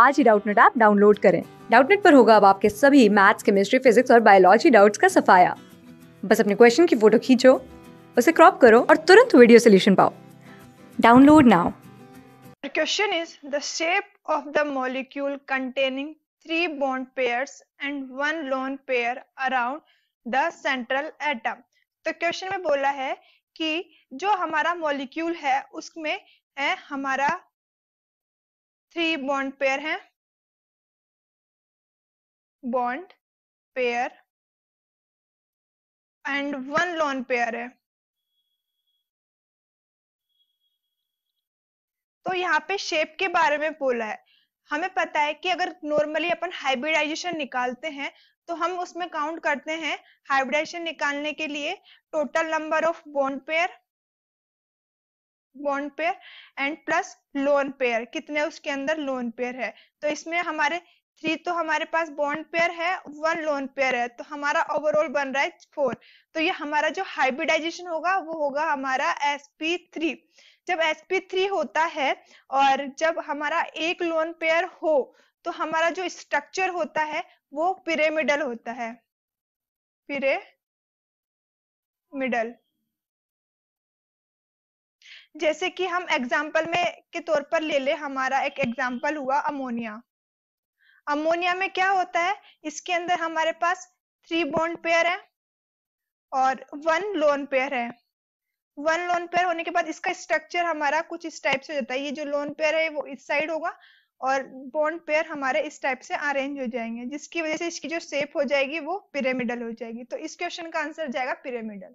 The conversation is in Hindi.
आज ही डाउटनेट ऐप डाउनलोड करें डाउटनेट पर होगा अब आपके सभी मैथ्स केमिस्ट्री फिजिक्स और बायोलॉजी डाउट्स का सफाया बस अपने क्वेश्चन की फोटो खींचो उसे क्रॉप करो और तुरंत वीडियो सोल्यूशन पाओ download now question is the shape of the molecule containing three bond pair and one lone pair around the central atom तो क्वेश्चन में बोला है कि जो हमारा मॉलिक्यूल है उसमें है हमारा थ्री बॉन्ड पेयर हैं bond pair and one lone pair है तो यहाँ पे शेप के बारे में बोला है हमें पता है कि अगर नॉर्मली अपन हाइब्रिडाइजेशन निकालते हैं तो हम उसमें काउंट करते हैं हाइब्रिडाइजेशन निकालने के लिए total number of bond pair bond pair and plus lone pair कितने उसके अंदर लोन पेयर है तो इसमें हमारे थ्री तो हमारे पास बॉन्ड पेयर है वन लोन पेयर है तो हमारा ओवरऑल बन रहा है फोर तो ये हमारा जो हाइब्रिडाइजेशन होगा वो होगा हमारा एस पी थ्री जब एस पी थ्री होता है और जब हमारा एक लोन पेयर हो तो हमारा जो स्ट्रक्चर होता है वो पिरेमिडल होता है पिरे मिडल जैसे कि हम एग्जाम्पल में के तौर पर ले ले हमारा एक एग्जाम्पल हुआ अमोनिया अमोनिया में क्या होता है इसके अंदर हमारे पास थ्री बॉन्ड पेयर है और वन लोन पेयर है वन लोन पेयर होने के बाद इसका स्ट्रक्चर हमारा कुछ इस टाइप से हो जाता है ये जो लोन पेयर है वो इस साइड होगा और बॉन्ड पेयर हमारे इस टाइप से अरेंज हो जाएंगे जिसकी वजह से इसकी जो शेप हो जाएगी वो पिरामिडल हो जाएगी तो इस क्वेश्चन का आंसर जाएगा पिरामिडल